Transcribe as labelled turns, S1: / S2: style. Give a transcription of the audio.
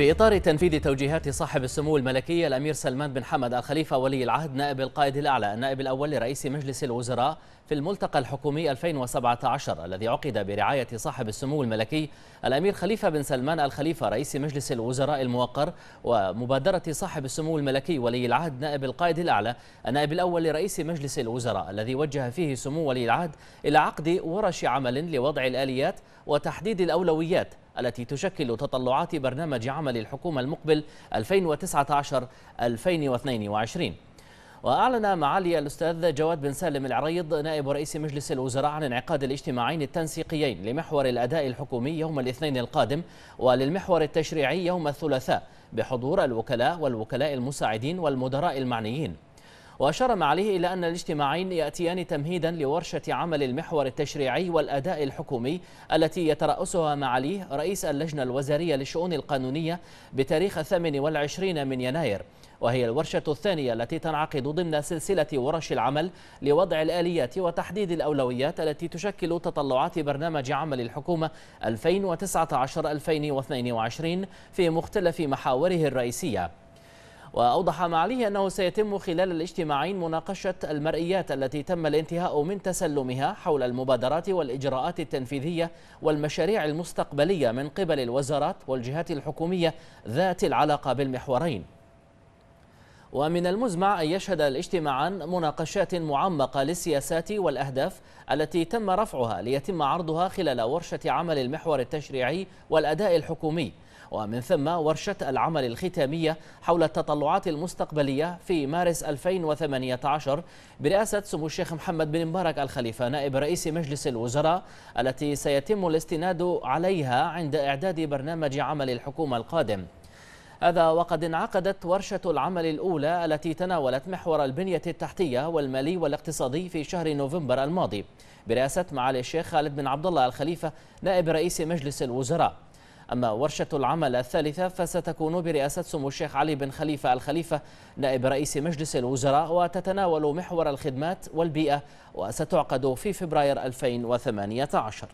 S1: في إطار تنفيذ توجيهات صاحب السمو الملكي الأمير سلمان بن حمد الخليفة ولي العهد نائب القائد الأعلى النائب الأول لرئيس مجلس الوزراء في الملتقى الحكومي 2017 الذي عقد برعاية صاحب السمو الملكي الأمير خليفة بن سلمان الخليفة رئيس مجلس الوزراء الموقر ومبادرة صاحب السمو الملكي ولي العهد نائب القائد الأعلى النائب الأول لرئيس مجلس الوزراء الذي وجه فيه سمو ولي العهد إلى عقد ورش عمل لوضع الآليات وتحديد الأولويات التي تشكل تطلعات برنامج عمل الحكومة المقبل 2019-2022 وأعلن معالي الأستاذ جواد بن سالم العريض نائب رئيس مجلس الوزراء عن انعقاد الاجتماعين التنسيقيين لمحور الأداء الحكومي يوم الاثنين القادم وللمحور التشريعي يوم الثلاثاء بحضور الوكلاء والوكلاء المساعدين والمدراء المعنيين وأشار معاليه إلى أن الاجتماعين يأتيان تمهيدا لورشة عمل المحور التشريعي والأداء الحكومي التي يترأسها معاليه رئيس اللجنة الوزارية للشؤون القانونية بتاريخ 28 من يناير وهي الورشة الثانية التي تنعقد ضمن سلسلة ورش العمل لوضع الآليات وتحديد الأولويات التي تشكل تطلعات برنامج عمل الحكومة 2019-2022 في مختلف محاوره الرئيسية وأوضح معاليه أنه سيتم خلال الاجتماعين مناقشة المرئيات التي تم الانتهاء من تسلمها حول المبادرات والإجراءات التنفيذية والمشاريع المستقبلية من قبل الوزارات والجهات الحكومية ذات العلاقة بالمحورين ومن المزمع أن يشهد الاجتماعان مناقشات معمقة للسياسات والأهداف التي تم رفعها ليتم عرضها خلال ورشة عمل المحور التشريعي والأداء الحكومي ومن ثم ورشة العمل الختامية حول التطلعات المستقبلية في مارس 2018 برئاسة سمو الشيخ محمد بن مبارك الخليفة نائب رئيس مجلس الوزراء التي سيتم الاستناد عليها عند إعداد برنامج عمل الحكومة القادم هذا وقد انعقدت ورشة العمل الأولى التي تناولت محور البنية التحتية والمالي والاقتصادي في شهر نوفمبر الماضي برئاسة معالي الشيخ خالد بن عبد الله الخليفة نائب رئيس مجلس الوزراء أما ورشة العمل الثالثة فستكون برئاسة سمو الشيخ علي بن خليفة الخليفة نائب رئيس مجلس الوزراء وتتناول محور الخدمات والبيئة وستعقد في فبراير 2018